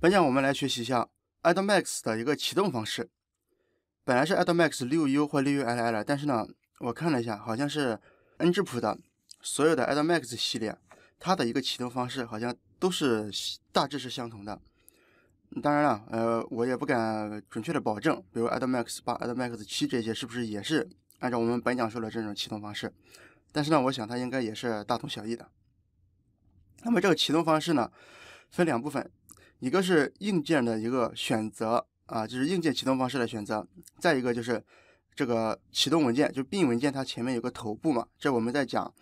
本讲我们来学习一下 a t e m a x 的一个启动方式。本来是 a t e m a x 六 U 或六 U LL，但是呢，我看了一下，好像是恩智浦的所有的 a t e m a x 系列，它的一个启动方式好像都是大致是相同的。当然了，呃，我也不敢准确的保证，比如 a t e m a x 八、a t e m a x 七这些是不是也是按照我们本讲说的这种启动方式。但是呢，我想它应该也是大同小异的。那么这个启动方式呢，分两部分，一个是硬件的一个选择啊，就是硬件启动方式的选择；再一个就是这个启动文件，就是 b 文件，它前面有个头部嘛。这我们在讲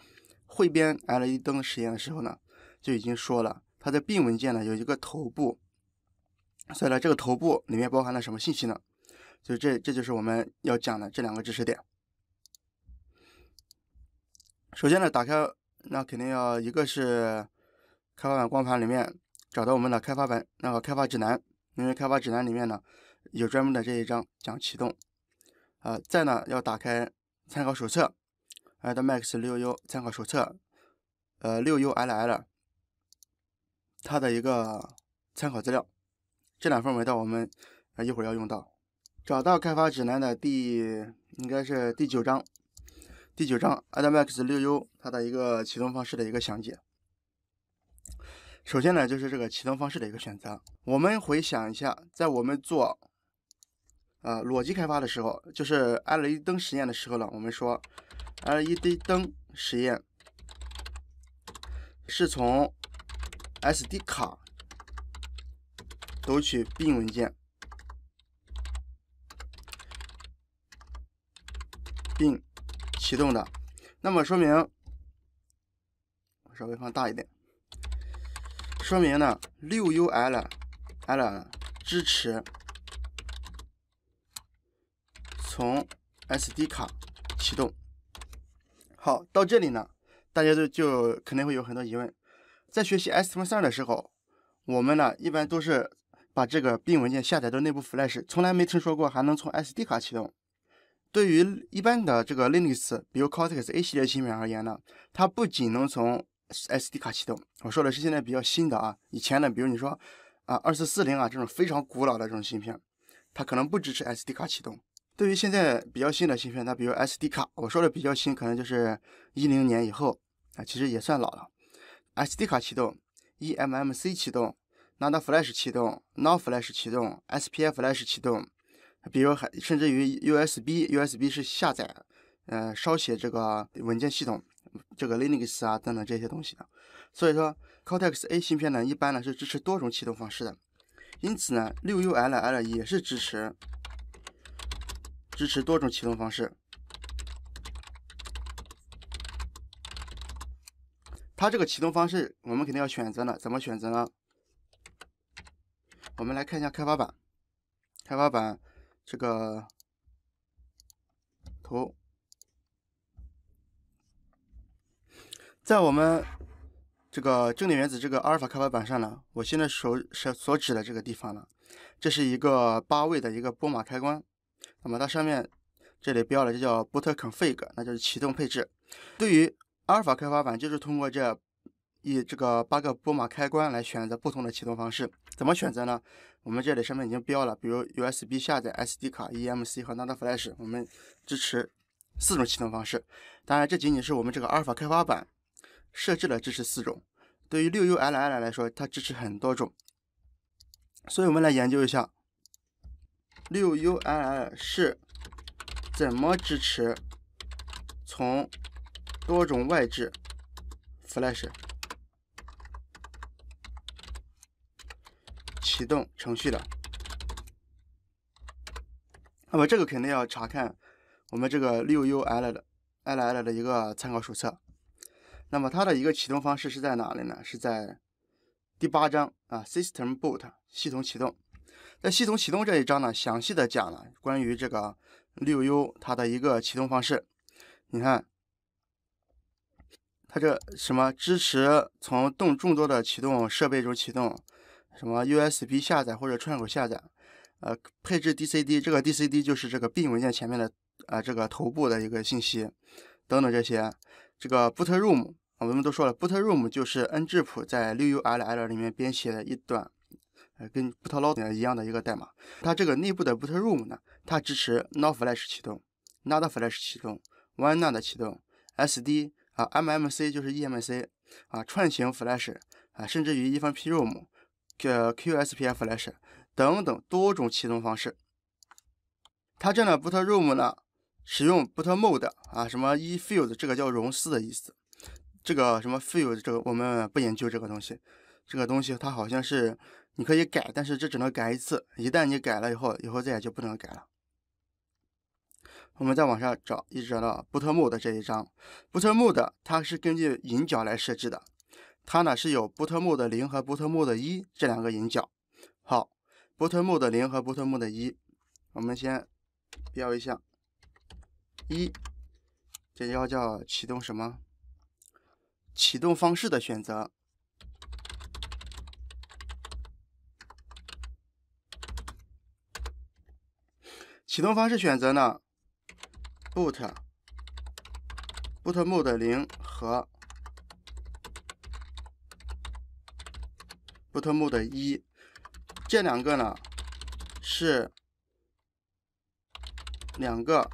汇编 LED 灯实验的时候呢，就已经说了，它的 b 文件呢有一个头部。所以呢，这个头部里面包含了什么信息呢？就这这就是我们要讲的这两个知识点。首先呢，打开那肯定要一个是开发版光盘里面找到我们的开发版那个开发指南，因为开发指南里面呢有专门的这一章讲启动。呃，再呢要打开参考手册，Ad Max 六 U 参考手册，呃，六 U L L 它的一个参考资料，这两份文档我们一会儿要用到。找到开发指南的第应该是第九章。第九章 a d a m a x 六 U 它的一个启动方式的一个详解。首先呢，就是这个启动方式的一个选择。我们回想一下，在我们做呃裸机开发的时候，就是 LED 灯实验的时候呢，我们说 LED 灯实验是从 SD 卡读取 b 文件，并启动的，那么说明稍微放大一点，说明呢，六 U L L 支持从 SD 卡启动。好，到这里呢，大家都就肯定会有很多疑问，在学习 s t m 3的时候，我们呢一般都是把这个 bin 文件下载到内部 Flash，从来没听说过还能从 SD 卡启动。对于一般的这个 Linux，比如 Cortex-A 系列芯片而言呢，它不仅能从 SD 卡启动。我说的是现在比较新的啊，以前的，比如你说啊2440啊这种非常古老的这种芯片，它可能不支持 SD 卡启动。对于现在比较新的芯片，它比如 SD 卡，我说的比较新，可能就是一零年以后啊，其实也算老了。SD 卡启动、eMMC 启动、NAND Flash 启动、Nor Flash 启动、s p f Flash 启动。比如，还甚至于 USB，USB 是下载，呃，烧写这个文件系统，这个 Linux 啊等等这些东西的。所以说，Cortex A 芯片呢，一般呢是支持多种启动方式的。因此呢，六 ULL 也是支持支持多种启动方式。它这个启动方式，我们肯定要选择呢，怎么选择呢？我们来看一下开发板，开发板。这个图在我们这个正点原子这个阿尔法开发板上呢，我现在手手所指的这个地方呢，这是一个八位的一个拨码开关。那么它上面这里标了，这叫波特 f i g 那就是启动配置。对于阿尔法开发板，就是通过这。以这个八个拨码开关来选择不同的启动方式，怎么选择呢？我们这里上面已经标了，比如 USB 下载、SD 卡、EMC 和 Nano Flash，我们支持四种启动方式。当然，这仅仅是我们这个阿尔法开发版设置了支持四种。对于六 U L L 来说，它支持很多种，所以我们来研究一下六 U L L 是怎么支持从多种外置 Flash。启动程序的，那么这个肯定要查看我们这个六 U L 的 L L 的一个参考手册。那么它的一个启动方式是在哪里呢？是在第八章啊，System Boot 系统启动。在系统启动这一章呢，详细的讲了关于这个六 U 它的一个启动方式。你看，它这什么支持从动众多的启动设备中启动。什么 u s b 下载或者串口下载？呃，配置 DCD，这个 DCD 就是这个 bin 文件前面的啊，这个头部的一个信息等等这些。这个 bootrom，o 我们都说了，bootrom o 就是 N 智 p 在六 ULL 里面编写的一段，呃，跟 b o o t l o a d 一样的一个代码。它这个内部的 bootrom o 呢，它支持 n o flash 启动、n a n flash 启动、one n 的启动、SD 啊、MMC 就是 EMC 啊串行 flash 啊，甚至于一方 PROM。Q Q S P F 来审等等多种启动方式。它这呢，Boot Rom o 呢，使用 Boot Mode 啊，什么 E Field 这个叫融丝的意思，这个什么 Field 这个我们不研究这个东西，这个东西它好像是你可以改，但是这只能改一次，一旦你改了以后，以后再也就不能改了。我们再往下找，一直找到 Boot Mode 这一章，Boot Mode 它是根据引角来设置的。它呢是有波特 o 的零和波特 o 的一这两个引脚。好波特 o 的零和波特 o 的一，我们先标一下。一，这要叫启动什么？启动方式的选择。启动方式选择呢，boot，boot mode 零和。put mode 一，这两个呢是两个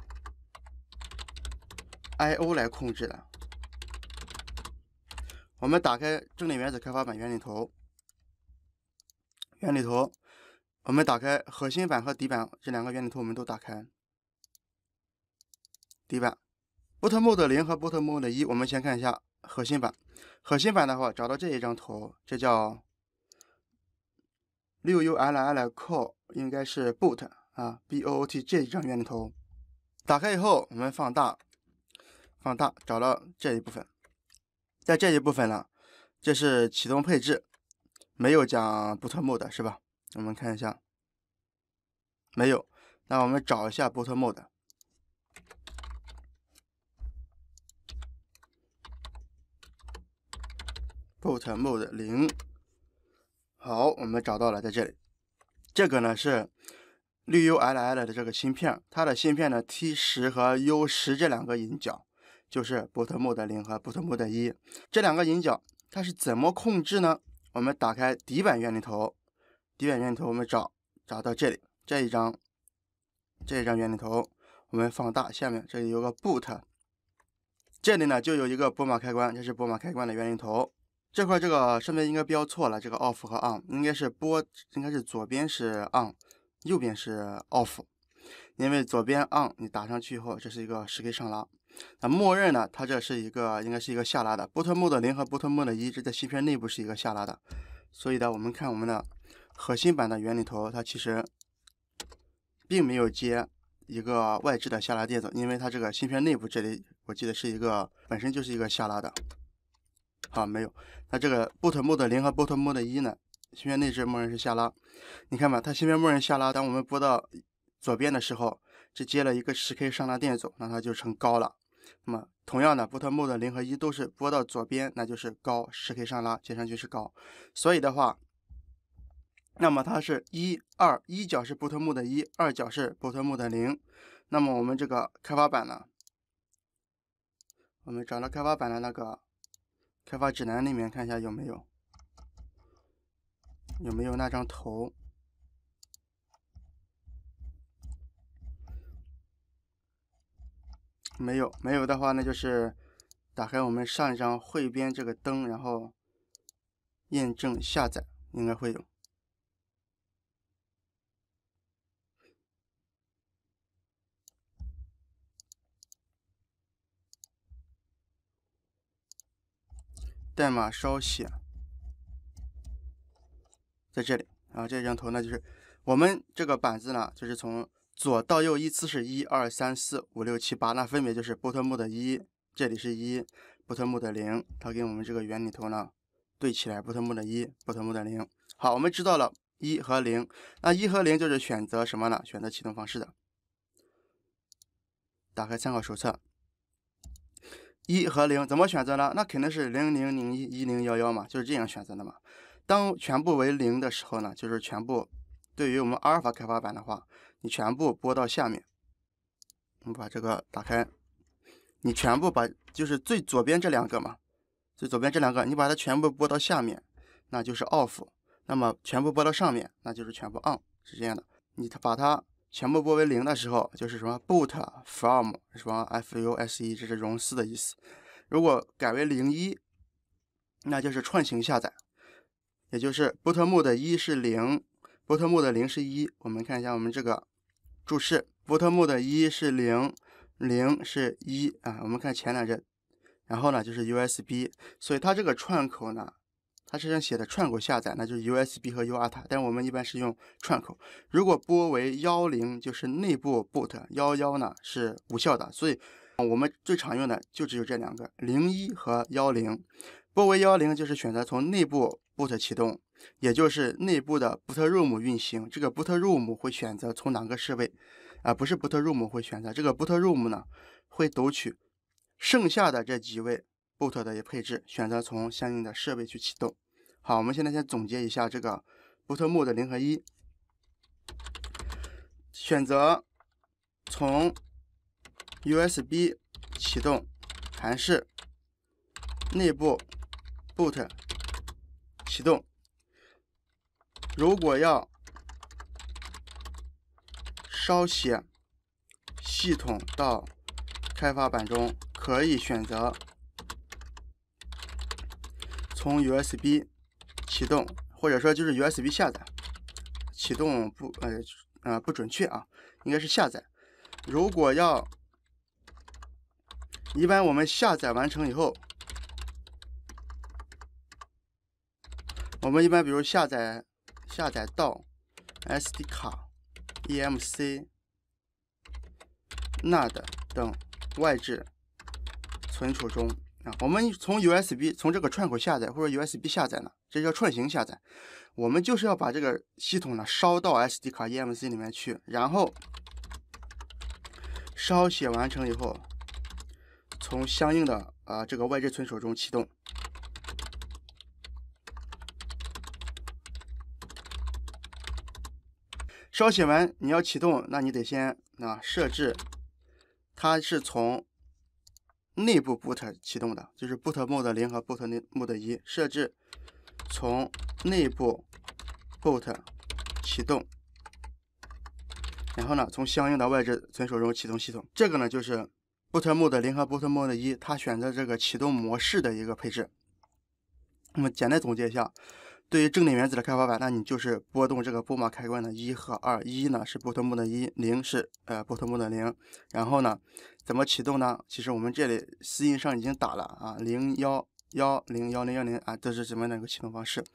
I/O 来控制的。我们打开正点原子开发版原理图，原理图，我们打开核心板和底板这两个原理图，我们都打开底板 b o o t mode 零和 boot mode 一。我们先看一下核心板，核心板的话，找到这一张图，这叫。六 U L L call 应该是 boot 啊，b o o t 这一张原头。图，打开以后我们放大，放大找到这一部分，在这一部分呢，这是启动配置，没有讲 boot mode 是吧？我们看一下，没有，那我们找一下 boot mode，boot mode 零。好，我们找到了，在这里，这个呢是绿 ULL 的这个芯片，它的芯片呢 T 十和 U 十这两个引脚，就是波特 mode 零和波特 mode 一这两个引脚，它是怎么控制呢？我们打开底板原理头，底板原理头我们找找到这里这一张这一张原理头，我们放大下面这里有个 boot，这里呢就有一个拨码开关，这是拨码开关的原理头，这块这个上面应该标错了，这个 off 和 on 应该是波，应该是左边是 on，右边是 off。因为左边 on 你打上去以后，这是一个十 k 上拉，那默认呢，它这是一个应该是一个下拉的。波特 mode 零和波特 mode 一，这在芯片内部是一个下拉的。所以呢，我们看我们的核心版的原理头，它其实并没有接一个外置的下拉电阻，因为它这个芯片内部这里，我记得是一个本身就是一个下拉的。啊，没有。那这个 b 特 t t mode 零和 b 特 t t mode 一呢？芯片内置默认是下拉。你看吧，它芯片默认下拉。当我们拨到左边的时候，只接了一个十 k 上拉电阻，那它就成高了。那么同样的，b 特 t t mode 零和一都是拨到左边，那就是高，十 k 上拉接上去是高。所以的话，那么它是一二，一角是 b 特 t t mode 一，二角是 b 特 t t mode 零。那么我们这个开发板呢？我们找到开发板的那个。开发指南里面看一下有没有，有没有那张图？没有，没有的话，那就是打开我们上一张汇编这个灯，然后验证下载，应该会有。代码稍写，在这里啊，这张图呢就是我们这个板子呢，就是从左到右依次是一二三四五六七八，那分别就是波特木的一，这里是一，波特木的零，它跟我们这个原理图呢对起来，波特木的一，波特木的零。好，我们知道了一和零，那一和零就是选择什么呢？选择启动方式的。打开参考手册。一和零怎么选择呢？那肯定是零零零一一零幺幺嘛，就是这样选择的嘛。当全部为零的时候呢，就是全部。对于我们阿尔法开发版的话，你全部拨到下面。我们把这个打开，你全部把就是最左边这两个嘛，最左边这两个你把它全部拨到下面，那就是 off。那么全部拨到上面，那就是全部 on，是这样的。你它把它。全部拨为零的时候，就是什么 boot from 什么 fuse，这是容丝的意思。如果改为零一，那就是串行下载，也就是 boot mode 一是零，boot mode 零是一。我们看一下我们这个注释，boot mode 一是零，零是一啊。我们看前两帧，然后呢就是 USB，所以它这个串口呢。它身上写的串口下载，那就是 USB 和 UART，但我们一般是用串口。如果拨为幺零，就是内部 boot；幺幺呢是无效的。所以，我们最常用的就只有这两个零一和幺零。波为幺零就是选择从内部 boot 启动，也就是内部的 boot rom 运行。这个 boot rom 会选择从哪个设备？啊，不是 boot rom 会选择，这个 boot rom 呢会读取剩下的这几位。Boot 的一个配置，选择从相应的设备去启动。好，我们现在先总结一下这个 Boot Mode 零和一，选择从 USB 启动还是内部 Boot 启动。如果要稍写系统到开发板中，可以选择。从 USB 启动，或者说就是 USB 下载启动不呃啊不准确啊，应该是下载。如果要一般我们下载完成以后，我们一般比如下载下载到 SD 卡、EMC、NAD 等外置存储中。啊，我们从 U S B 从这个串口下载或者 U S B 下载呢，这叫串行下载。我们就是要把这个系统呢烧到 S D 卡 E M C 里面去，然后烧写完成以后，从相应的呃这个外置存储中启动。烧写完你要启动，那你得先啊设置，它是从。内部 boot 启动的就是 boot mode 零和 boot mode 一设置从内部 boot 启动，然后呢从相应的外置存储中启动系统。这个呢就是 boot mode 零和 boot mode 一，它选择这个启动模式的一个配置。那么简单总结一下，对于正点原子的开发板，那你就是拨动这个拨码开关的一和二，一呢是 boot mode 一，零是呃 boot mode 零，然后呢。怎么启动呢？其实我们这里私信上已经打了啊，零幺幺零幺零幺零啊，这是什么样的一个启动方式？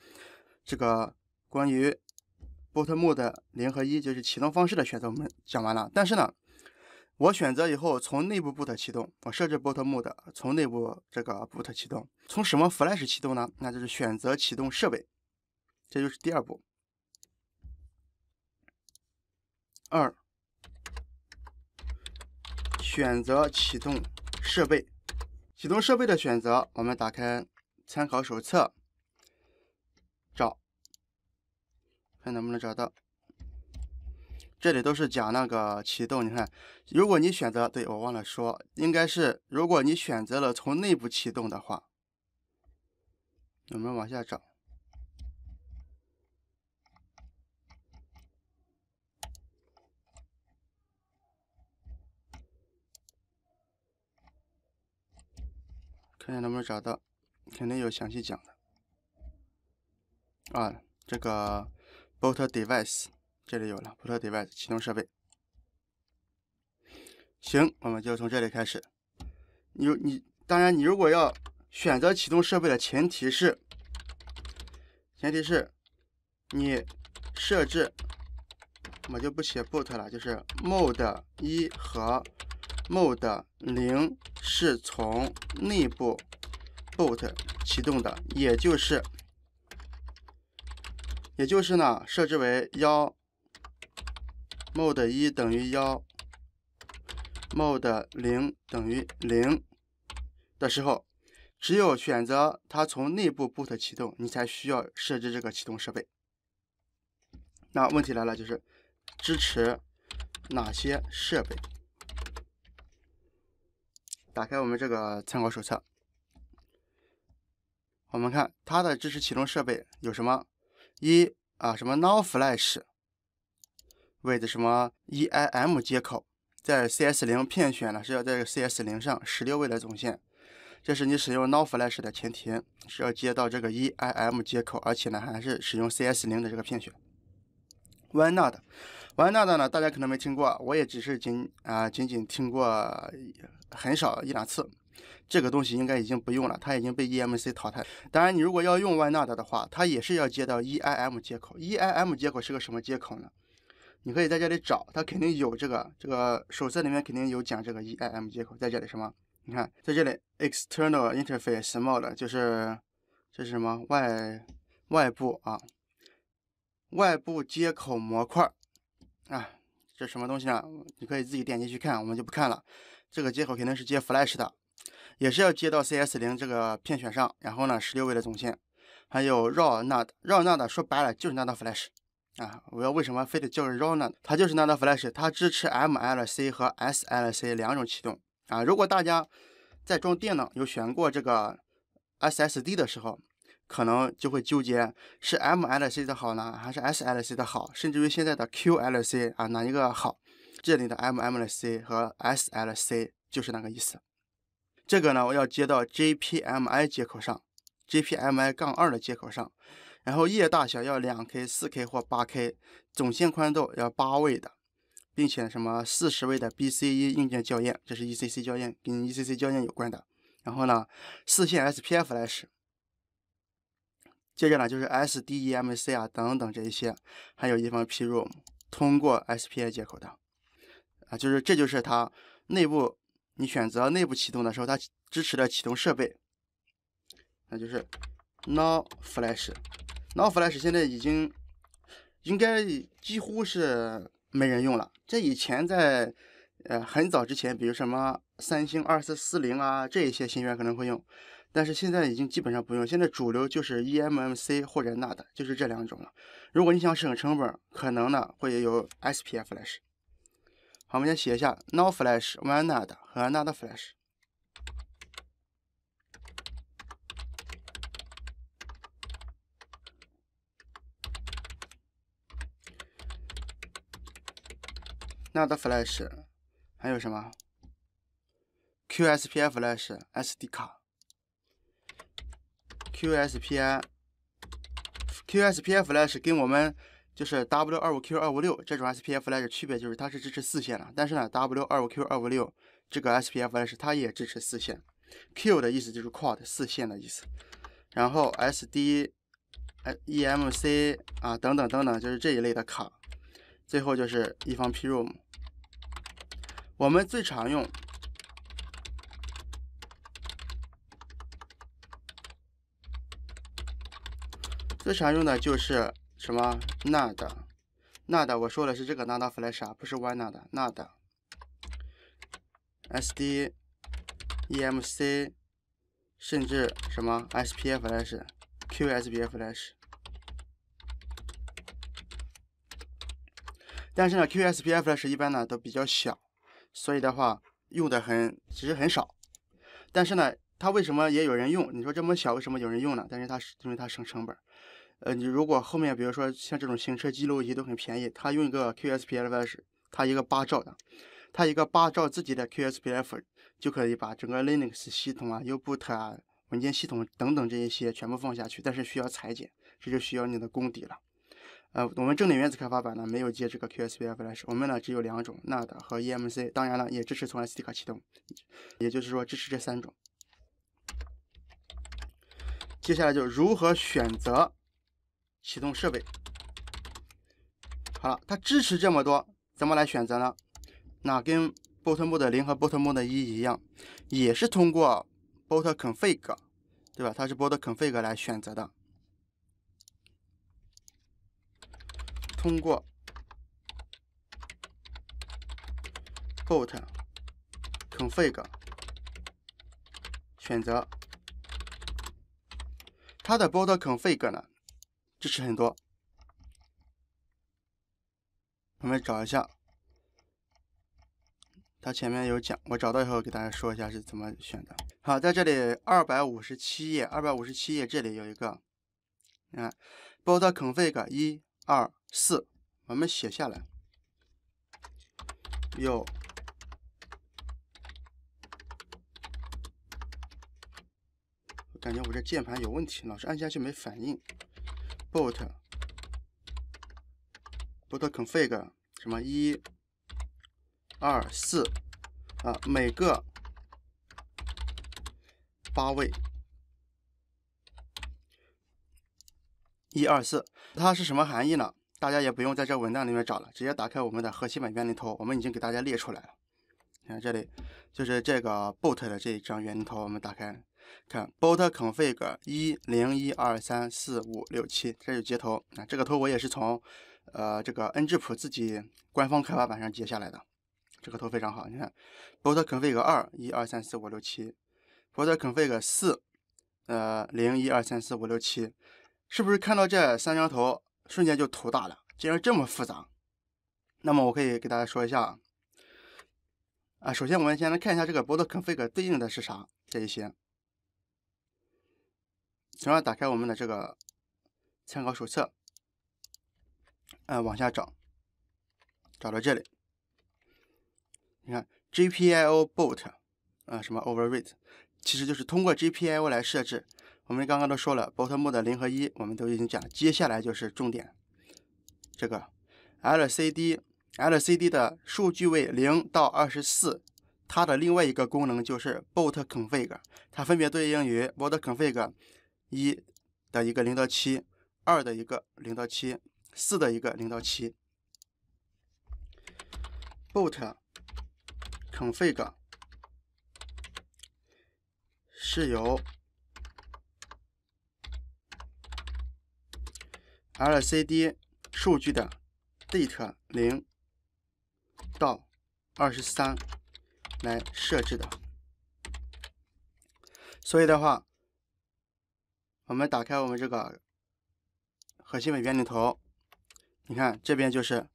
这个关于 boot mode 零和一就是启动方式的选择，我们讲完了。但是呢，我选择以后从内部 boot 启动，我设置 boot mode 从内部这个 boot 启动，从什么 flash 启动呢？那就是选择启动设备，这就是第二步。二。选择启动设备，启动设备的选择，我们打开参考手册，找，看能不能找到。这里都是讲那个启动，你看，如果你选择，对我忘了说，应该是如果你选择了从内部启动的话，我们往下找。看看能不能找到，肯定有详细讲的。啊，这个 boot device 这里有了 boot device 启动设备。行，我们就从这里开始。你你当然，你如果要选择启动设备的前提是，前提是你设置，我就不写 boot 了，就是 mode 一和。mode 零是从内部 boot 启动的，也就是也就是呢设置为幺 mode 一等于幺 mode 零等于零的时候，只有选择它从内部 boot 启动，你才需要设置这个启动设备。那问题来了，就是支持哪些设备？打开我们这个参考手册，我们看它的支持启动设备有什么？一啊，什么 No w Flash，with 什么 E I M 接口，在 C S 零片选呢是要在 C S 零上十六位的总线，这是你使用 No w Flash 的前提是要接到这个 E I M 接口，而且呢还是使用 C S 零的这个片选。o n e n o t e o n e n o t 呢大家可能没听过，我也只是仅啊仅仅听过。很少一两次，这个东西应该已经不用了，它已经被 EMC 淘汰。当然，你如果要用 OneNote 的话，它也是要接到 EIM 接口。EIM 接口是个什么接口呢？你可以在这里找，它肯定有这个。这个手册里面肯定有讲这个 EIM 接口，在这里什么？你看，在这里 External Interface Mode 就是这是什么外外部啊？外部接口模块啊，这什么东西呢？你可以自己点进去看，我们就不看了。这个接口肯定是接 Flash 的，也是要接到 CS 零这个片选上，然后呢，十六位的总线，还有 r o n a t d r o n a t d 说白了就是那道 Flash 啊，我要为什么非得叫 r o n a t d 它就是那道 Flash，它支持 MLC 和 SLC 两种启动啊。如果大家在装电脑有选过这个 SSD 的时候，可能就会纠结是 MLC 的好呢，还是 SLC 的好，甚至于现在的 QLC 啊，哪一个好？这里的 M M C 和 S L C 就是那个意思。这个呢，我要接到 j P M I 接口上 j P M I 杠二的接口上。然后页大小要两 K、四 K 或八 K，总线宽度要八位的，并且什么四十位的 B C E 硬件校验，这是 E C C 校验，跟 E C C 校验有关的。然后呢，四线 S P f 来使。接着呢，就是 S D E M C 啊等等这一些，还有一方 P R O M 通过 S P I 接口的。就是，这就是它内部，你选择内部启动的时候，它支持的启动设备，那就是 n o w Flash。n o w Flash 现在已经应该几乎是没人用了。这以前在呃很早之前，比如什么三星二四四零啊，这一些芯片可能会用，但是现在已经基本上不用。现在主流就是 eMMC 或者那的，就是这两种了。如果你想省成本，可能呢会有 S P Flash。好，我们先写一下，No Flash、One n a e d 和 Another Flash。Another Flash 还有什么？QSPI Flash、SD 卡、QSPI、QSPI Flash 跟我们。就是 W 二五 Q 二五六这种 SPF 来着，区别就是它是支持四线了。但是呢，W 二五 Q 二五六这个 SPF 是它也支持四线。Q 的意思就是 quad 四线的意思。然后 SD、EMC 啊等等等等，就是这一类的卡。最后就是一方 PROM。我们最常用、最常用的就是。什么 n a d n a d 我说的是这个 n a d d Flash，啊，不是 Y n a d n a n d s d e m c 甚至什么 SP Flash，QSP Flash。但是呢，QSP Flash 一般呢都比较小，所以的话用的很其实很少。但是呢，它为什么也有人用？你说这么小，为什么有人用呢？但是它是因为它省成本。呃，你如果后面比如说像这种行车记录仪都很便宜，它用一个 QSPI Flash，它一个八兆的，它一个八兆自己的 q s p f 就可以把整个 Linux 系统啊、Uboot 啊、文件系统等等这一些全部放下去，但是需要裁剪，这就需要你的功底了。呃，我们正点原子开发版呢没有接这个 QSPI Flash，我们呢只有两种 n a t 和 EMC，当然了也支持从 SD 卡启动，也就是说支持这三种。接下来就如何选择。启动设备，好了，它支持这么多，怎么来选择呢？那跟 boot mode 零和 boot mode 一一样，也是通过 boot config，对吧？它是 boot config 来选择的，通过 boot config 选择它的 boot config 呢？支持很多，我们找一下，它前面有讲，我找到以后给大家说一下是怎么选的。好，在这里二百五十七页，二百五十七页这里有一个，你看 b o o t config 一、二、四，我们写下来。有，我感觉我这键盘有问题，老是按下去没反应。boot boot config 什么一、二、四啊，每个八位，一、二、四，它是什么含义呢？大家也不用在这文档里面找了，直接打开我们的核心版源里头，我们已经给大家列出来了。你看这里就是这个 boot 的这一张源里头，我们打开。看，boot config 一零一二三四五六七，这有接头啊。这个头我也是从，呃，这个恩智浦自己官方开发版上截下来的，这个头非常好。你看，boot config 二一二三四五六七，boot config 四呃零一二三四五六七，是不是看到这三张图瞬间就头大了？竟然这么复杂？那么我可以给大家说一下啊，首先我们先来看一下这个 boot config 对应的是啥，这一些。从而打开我们的这个参考手册，呃，往下找，找到这里，你看 GPIO boot，呃，什么 overrate，其实就是通过 GPIO 来设置。我们刚刚都说了，boot mode 零和一，我们都已经讲，接下来就是重点，这个 LCD，LCD 的数据位零到二十四，它的另外一个功能就是 boot config，它分别对应于 boot config。一的一个零到七，二的一个零到七，四的一个零到七。boot config 是由 LCD 数据的 d a t e 零到二十三来设置的，所以的话。我们打开我们这个核心的原理头，你看这边就是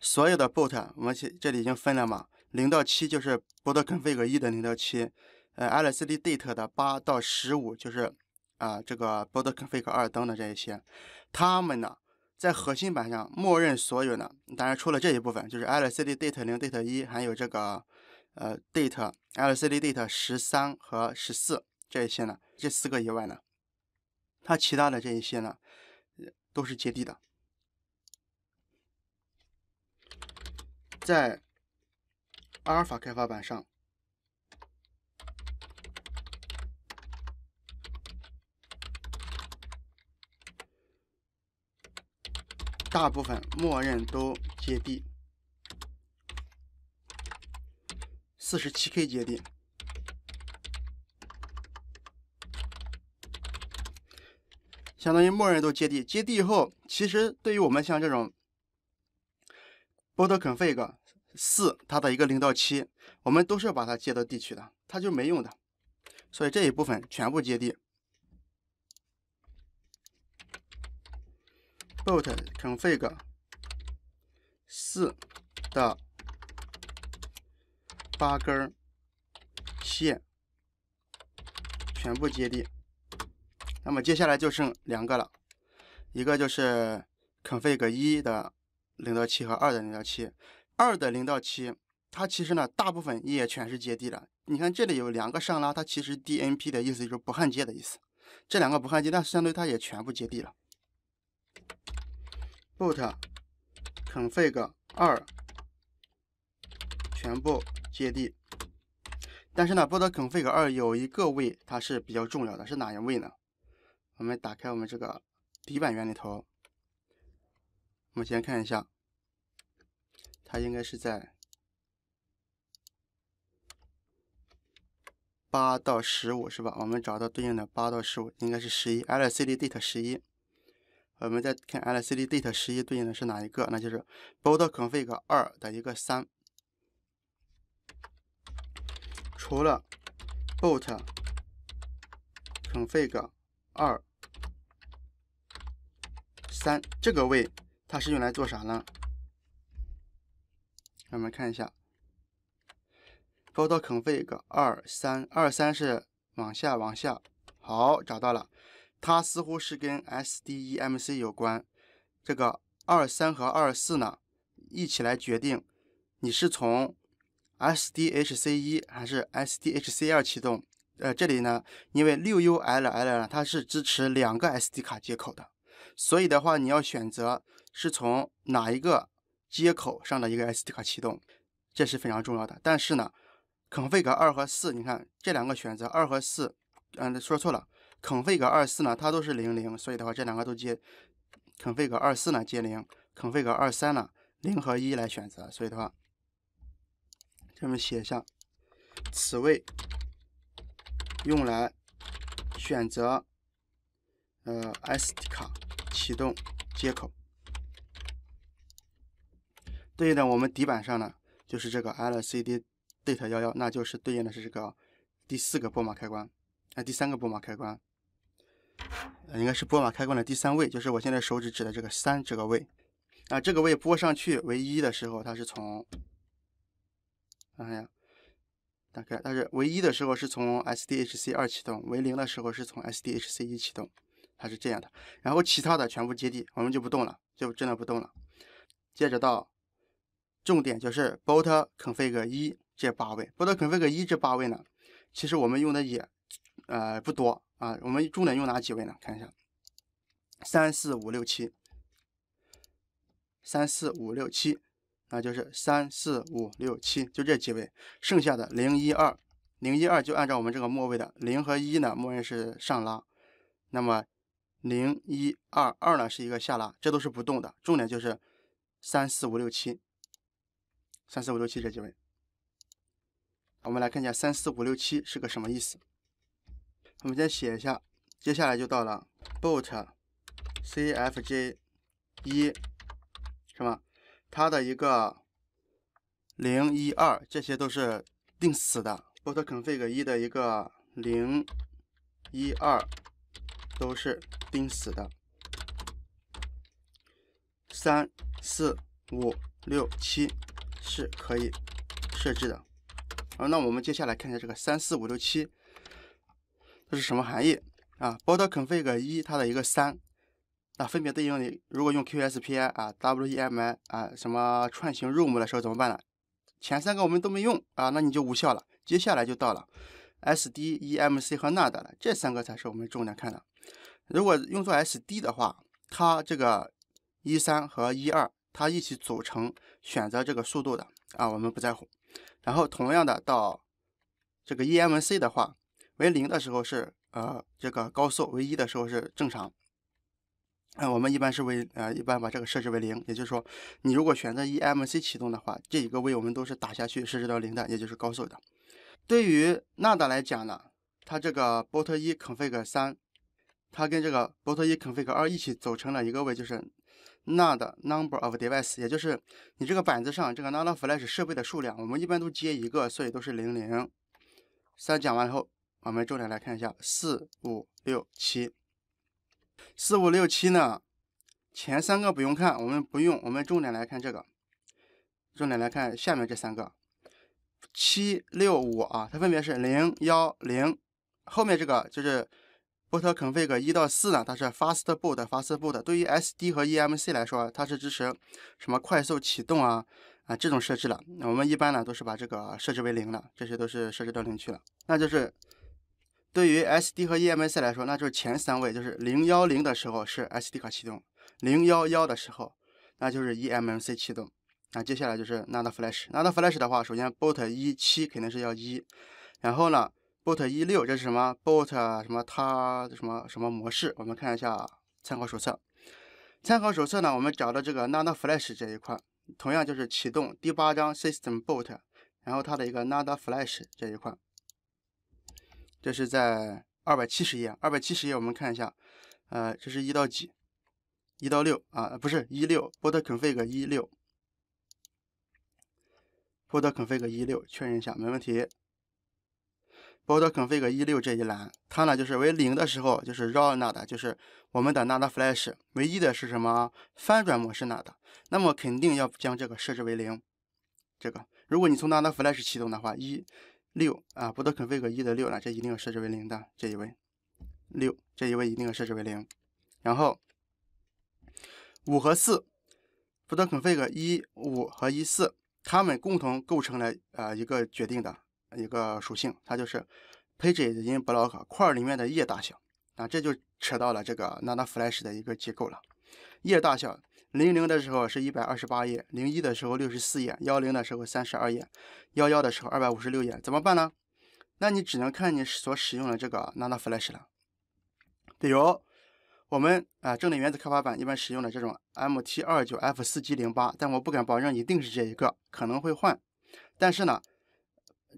所有的 BOOT，我们现这里已经分了嘛，零到七就是 boot c o n f i g 一的零到七，呃 LCD date 的八到十五就是啊这个 boot c o n f i g 二等的这一些，它们呢在核心板上默认所有呢，当然除了这一部分，就是 LCD date 零 date 一还有这个呃 date LCD date 十三和十四这一些呢，这四个以外呢。它其他的这一些呢，都是接地的。在阿尔法开发板上，大部分默认都接地，四十七 K 接地。相当于默认都接地，接地以后，其实对于我们像这种，boot config 四它的一个零到七，我们都是要把它接到地去的，它就没用的。所以这一部分全部接地，boot config 四的八根线全部接地。那么接下来就剩两个了，一个就是 config 一的零到七和二的零到七，二的零到七，它其实呢大部分也全是接地的。你看这里有两个上拉，它其实 D N P 的意思就是不焊接的意思，这两个不焊接，但是相对它也全部接地了。boot config 二全部接地，但是呢，boot config 二有一个位它是比较重要的，是哪一位呢？我们打开我们这个底板原理图，我们先看一下，它应该是在八到十五是吧？我们找到对应的八到十五，应该是十一，LCD date 十一。我们再看 LCD date 十一对应的是哪一个？那就是 Boot config 二的一个三。除了 Boot config 二。三这个位它是用来做啥呢？我们看一下，p o photo config 二三二三是往下往下，好找到了，它似乎是跟 S D E M C 有关。这个二三和二四呢，一起来决定你是从 S D H C 一还是 S D H C 二启动。呃，这里呢，因为六 U L L 呢，它是支持两个 S D 卡接口的。所以的话，你要选择是从哪一个接口上的一个 SD 卡启动，这是非常重要的。但是呢，config 二和四，你看这两个选择二和四，嗯，说错了，config 二四呢，它都是零零，所以的话，这两个都接 config 二四呢接零，config 二三呢零和一来选择，所以的话，这么写一下，此位用来选择呃 SD 卡。启动接口对应的我们底板上呢，就是这个 LCD data 幺幺，那就是对应的是这个第四个拨码开关。那第三个拨码开关，应该是拨码开关的第三位，就是我现在手指指的这个三这个位。啊，这个位拨上去为一的时候，它是从，哎呀，打开，它是为一的时候是从 SDHC 二启动，为零的时候是从 SDHC 一启动。它是这样的，然后其他的全部接地，我们就不动了，就真的不动了。接着到重点，就是 b o o t Config 一这八位，b o o t Config 一这八位呢，其实我们用的也呃不多啊。我们重点用哪几位呢？看一下，三四五六七，三四五六七，那就是三四五六七，就这几位，剩下的零一二，零一二就按照我们这个末位的零和一呢，默认是上拉，那么。零一二二呢是一个下拉，这都是不动的。重点就是三四五六七、三四五六七这几位，我们来看一下三四五六七是个什么意思。我们先写一下，接下来就到了 boot c f j 一，什么？它的一个零一二，这些都是定死的。boot config 一的一个零一二。都是钉死的，三四五六七是可以设置的。好，那我们接下来看一下这个三四五六七，这是什么含义啊 b o r t Config 一它的一个三，那分别对应的，如果用 Q S P I 啊 W E M I 啊什么串行 ROM 的时候怎么办呢？前三个我们都没用啊，那你就无效了。接下来就到了 S D E M C 和 n a d 了，这三个才是我们重点看的。如果用作 SD 的话，它这个一三和一二它一起组成选择这个速度的啊，我们不在乎。然后同样的到这个 EMC 的话，为零的时候是呃这个高速，为一的时候是正常。那我们一般是为呃一般把这个设置为零，也就是说你如果选择 EMC 启动的话，这一个位我们都是打下去设置到零的，也就是高速的。对于纳达来讲呢，它这个波特一 config 三。它跟这个波特一 config 二一起组成了一个位，就是 not number of device，也就是你这个板子上这个 n a o flash 设备的数量。我们一般都接一个，所以都是零零。三讲完以后，我们重点来看一下四五六七。四五六七呢，前三个不用看，我们不用，我们重点来看这个，重点来看下面这三个七六五啊，它分别是零幺零，后面这个就是。Boot config 一到四呢，它是 fast boot fast boot。对于 SD 和 e m c 来说，它是支持什么快速启动啊啊这种设置的。我们一般呢都是把这个设置为零了，这些都是设置到零去了。那就是对于 SD 和 e m c 来说，那就是前三位就是零幺零的时候是 SD 卡启动，零幺幺的时候那就是 eMMC 启动。那接下来就是 NAND flash。NAND flash 的话，首先 boot 一七肯定是要一，然后呢？Boot 一六这是什么？Boot 什么？它什么什么模式？我们看一下参考手册。参考手册呢？我们找到这个 n a n o Flash 这一块，同样就是启动第八章 System Boot，然后它的一个 n a n o Flash 这一块。这是在二百七十页，二百七十页我们看一下。呃，这是一到几？一到六啊？不是一六，Boot Config 一六，Boot Config 一六，确认一下，没问题。波特口 config 一六这一栏，它呢就是为零的时候，就是 raw 那的，就是我们的 n a 的 flash。唯一的是什么？翻转模式那的，那么肯定要将这个设置为零。这个，如果你从 n a 的 flash 启动的话，一六啊，波特口 config 一的六呢，这一定要设置为零的这一位六，这一位一定要设置为零。然后五和四，波特口 config 一五和一四，它们共同构成了啊一个决定的。一个属性，它就是 p pages in block 块里面的页大小，那这就扯到了这个 n a n o Flash 的一个结构了。页大小零零的时候是一百二十八页，零一的时候六十四页，幺零的时候三十二页，幺幺的时候二百五十六页，怎么办呢？那你只能看你所使用的这个 n a n o Flash 了。比如我们啊，正点原子开发板一般使用的这种 MT29F4G08，但我不敢保证一定是这一个，可能会换，但是呢。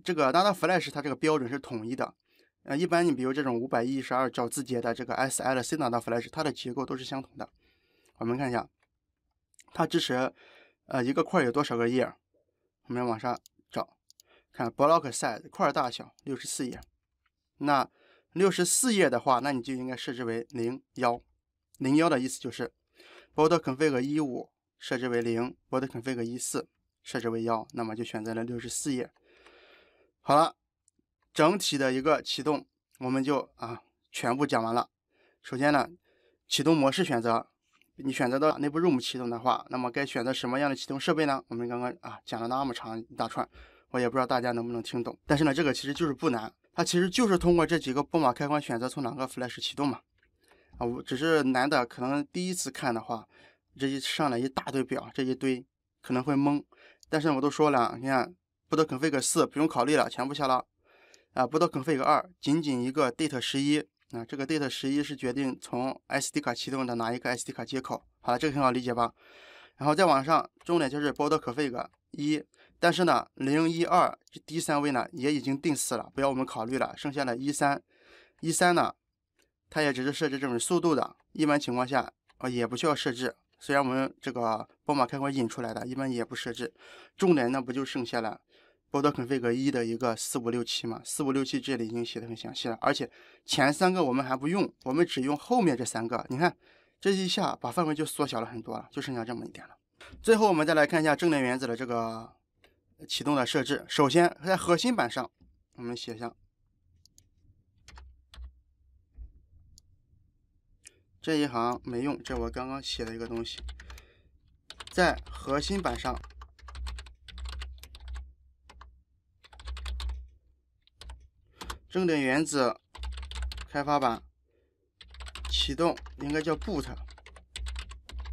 这个 n a n a Flash 它这个标准是统一的，呃，一般你比如这种五百一十二兆字节的这个 SLC d a n a Flash，它的结构都是相同的。我们看一下，它支持呃一个块有多少个页？我们往上找，看 Block Size 块大小六十四页。那六十四页的话，那你就应该设置为零幺，零幺的意思就是 Block Config 一五设置为零，Block Config 一四设置为幺，那么就选择了六十四页。好了，整体的一个启动，我们就啊全部讲完了。首先呢，启动模式选择，你选择到内部 ROM 启动的话，那么该选择什么样的启动设备呢？我们刚刚啊讲了那么长一大串，我也不知道大家能不能听懂。但是呢，这个其实就是不难，它其实就是通过这几个拨码开关选择从哪个 flash 启动嘛。啊，我只是难的可能第一次看的话，这一上来一大堆表，这一堆可能会懵。但是我都说了，你看。b o u d Config 四不用考虑了，全部下拉啊。b o u d Config 二仅仅一个 Date 十一啊，这个 Date 十一是决定从 SD 卡启动的哪一个 SD 卡接口。好了，这个很好理解吧？然后再往上，重点就是 b o u d Config 一。但是呢，零一二这第三位呢也已经定死了，不要我们考虑了。剩下的一三一三呢，它也只是设置这种速度的。一般情况下啊，也不需要设置。虽然我们这个宝马开关引出来的一般也不设置。重点那不就剩下了？波多肯费格一的一个四五六七嘛，四五六七这里已经写的很详细了，而且前三个我们还不用，我们只用后面这三个。你看，这一下把范围就缩小了很多了，就剩下这么一点了。最后我们再来看一下正电原子的这个启动的设置。首先在核心板上，我们写上。下这一行没用，这我刚刚写的一个东西，在核心板上。正点原子开发板启动应该叫 boot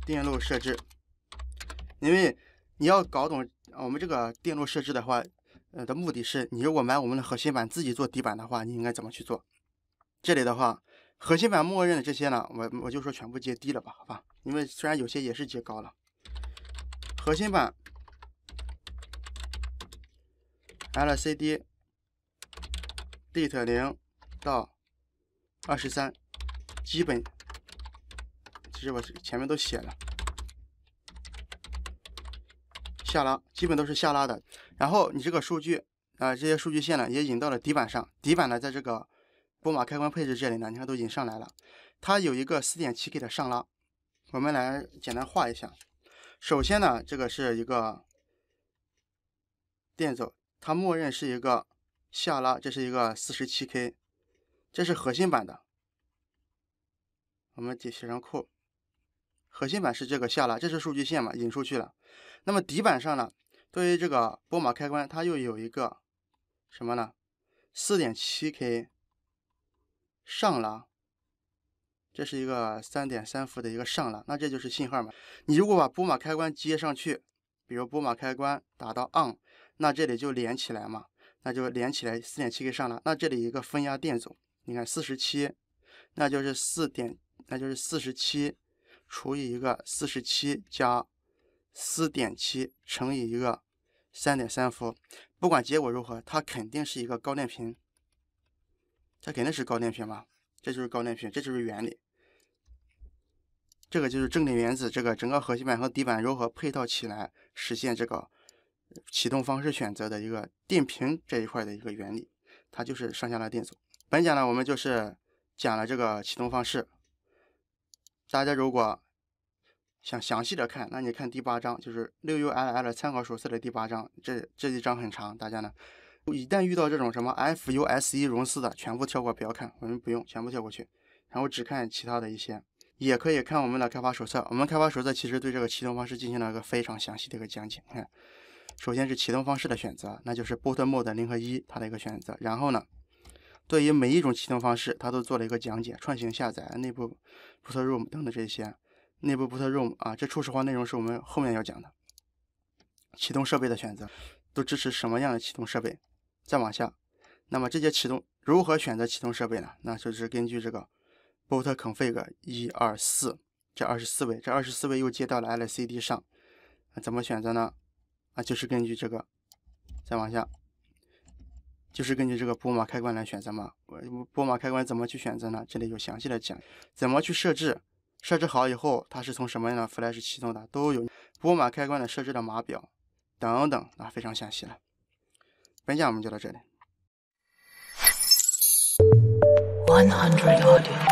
电路设置，因为你要搞懂我们这个电路设置的话，呃的目的是，你如果买我们的核心板自己做底板的话，你应该怎么去做？这里的话，核心板默认的这些呢，我我就说全部接低了吧，好吧？因为虽然有些也是接高了，核心板 LCD。date 零到二十三，基本其实我前面都写了，下拉基本都是下拉的。然后你这个数据啊，这些数据线呢也引到了底板上。底板呢，在这个拨码开关配置这里呢，你看都引上来了。它有一个四点七 K 的上拉。我们来简单画一下。首先呢，这个是一个电阻，它默认是一个。下拉这是一个四十七 k，这是核心版的，我们点写上库，核心版是这个下拉，这是数据线嘛引出去了，那么底板上呢，对于这个拨码开关，它又有一个什么呢？四点七 k 上拉，这是一个三点三伏的一个上拉，那这就是信号嘛。你如果把拨码开关接上去，比如拨码开关打到 on，那这里就连起来嘛。那就连起来四点七可以上了。那这里一个分压电阻，你看四十七，那就是四点那就是四十七除以一个四十七加四点七乘以一个三点三伏。不管结果如何，它肯定是一个高电平，它肯定是高电平嘛。这就是高电平，这就是原理。这个就是正电原子，这个整个核心板和底板如何配套起来实现这个。启动方式选择的一个电瓶这一块的一个原理，它就是上下拉电阻。本讲呢，我们就是讲了这个启动方式。大家如果想详细的看，那你看第八章，就是六 U L L 参考手册的第八章。这这一章很长，大家呢，一旦遇到这种什么 F U S E 融丝的，全部跳过不要看，我们不用全部跳过去，然后只看其他的一些，也可以看我们的开发手册。我们开发手册其实对这个启动方式进行了一个非常详细的一个讲解，你看。首先是启动方式的选择，那就是 Boot Mode 零和一，它的一个选择。然后呢，对于每一种启动方式，它都做了一个讲解，串行下载、内部 Boot ROM 等的这些内部 Boot ROM 啊，这初始化内容是我们后面要讲的。启动设备的选择，都支持什么样的启动设备？再往下，那么这些启动如何选择启动设备呢？那就是根据这个 Boot Config 一、二、四，这二十四位，这二十四位又接到了 LCD 上，怎么选择呢？啊，就是根据这个，再往下，就是根据这个拨码开关来选择嘛。拨拨码开关怎么去选择呢？这里有详细的讲，怎么去设置，设置好以后它是从什么样的 flash 启动的都有。拨码开关的设置的码表等等啊，非常详细了。本讲我们就到这里。One hundred